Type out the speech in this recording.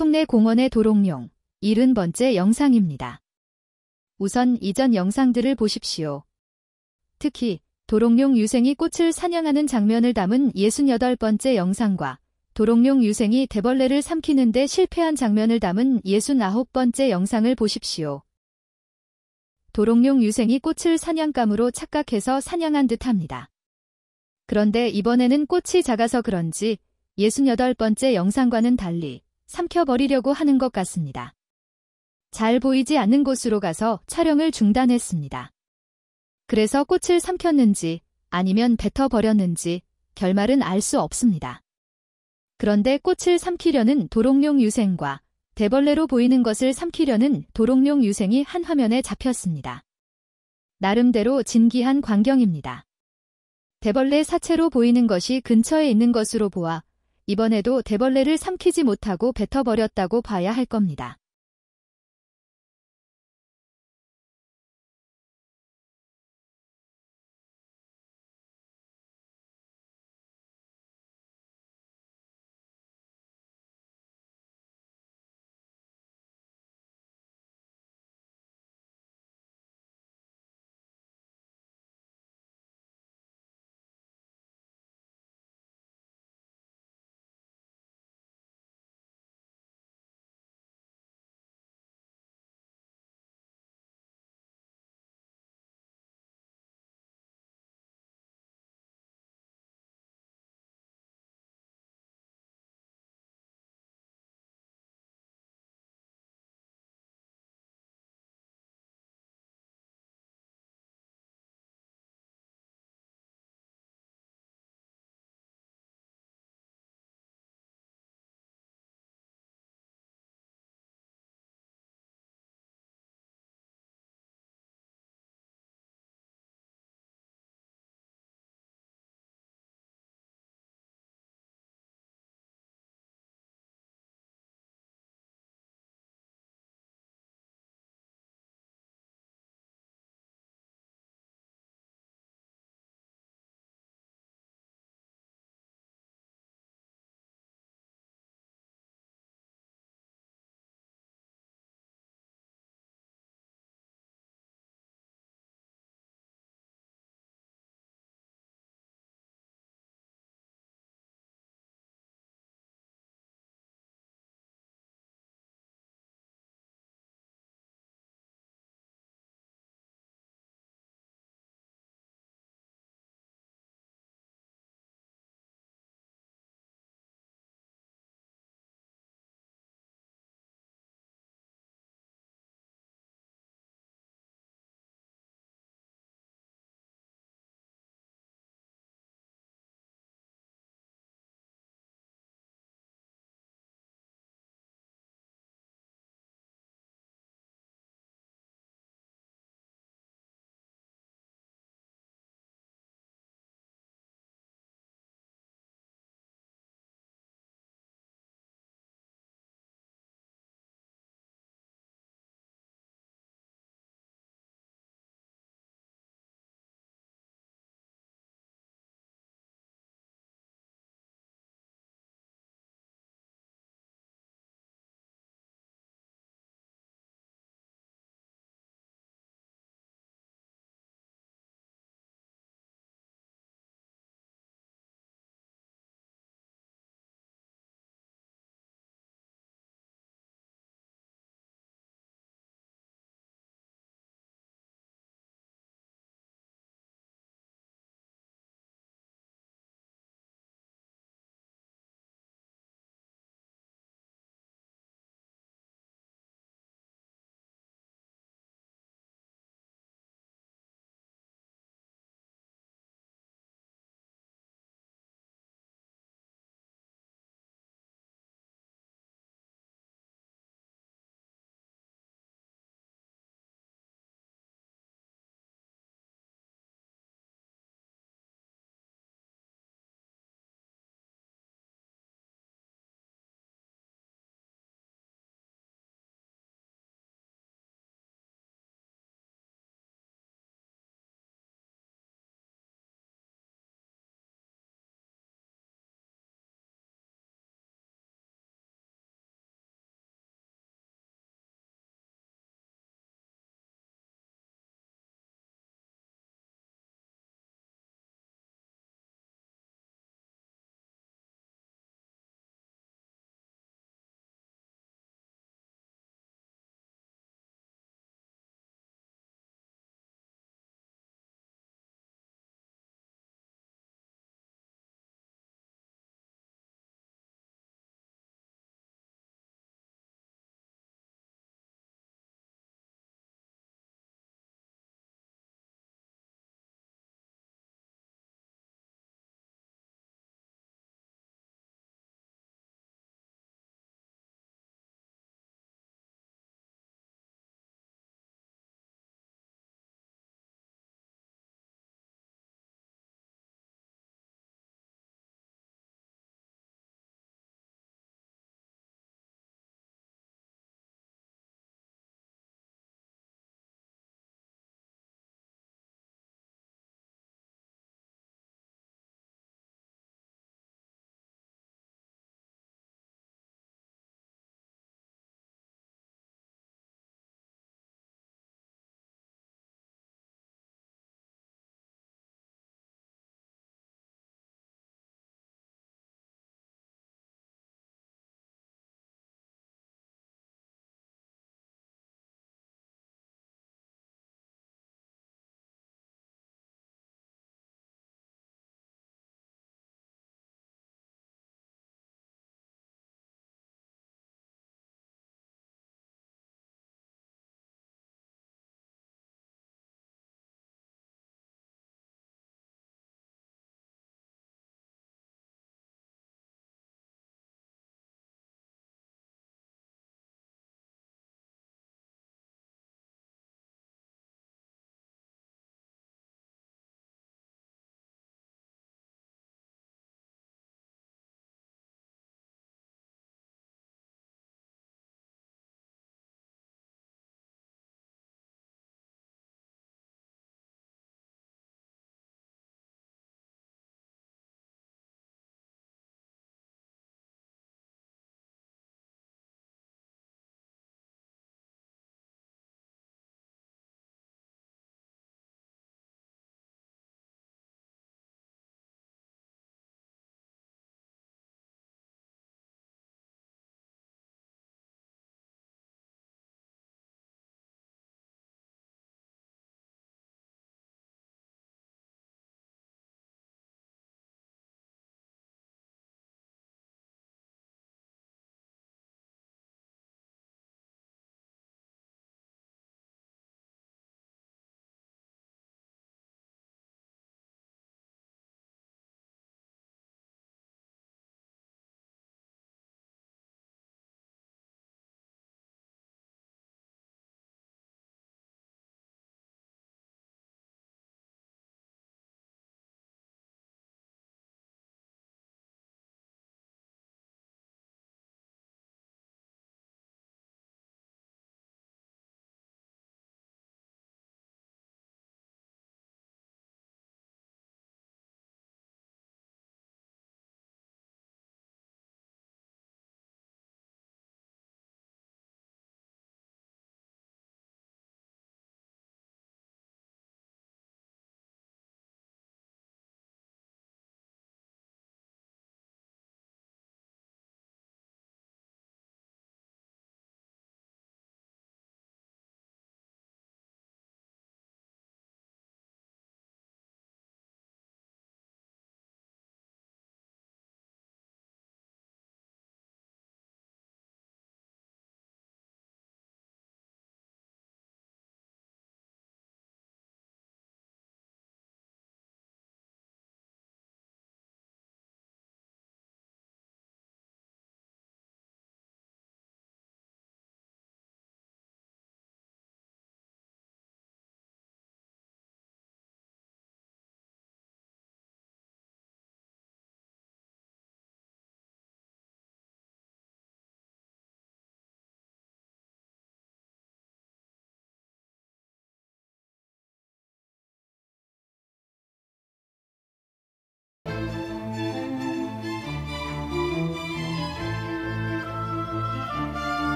속내 공원의 도롱뇽 70번째 영상입니다. 우선 이전 영상들을 보십시오. 특히 도롱뇽 유생이 꽃을 사냥하는 장면을 담은 68번째 영상과 도롱뇽 유생이 대벌레를 삼키는 데 실패한 장면을 담은 69번째 영상을 보십시오. 도롱뇽 유생이 꽃을 사냥감으로 착각해서 사냥한 듯합니다. 그런데 이번에는 꽃이 작아서 그런지 68번째 영상과는 달리 삼켜버리려고 하는 것 같습니다. 잘 보이지 않는 곳으로 가서 촬영을 중단했습니다. 그래서 꽃을 삼켰는지 아니면 뱉어버렸는지 결말은 알 수 없습니다. 그런데 꽃을 삼키려는 도롱뇽 유생과 대벌레로 보이는 것을 삼키려는 도롱뇽 유생이 한 화면에 잡혔습니다. 나름대로 진기한 광경입니다. 대벌레 사체로 보이는 것이 근처에 있는 것으로 보아 이번에도 대벌레를 삼키지 못하고 뱉어버렸다고 봐야 할 겁니다.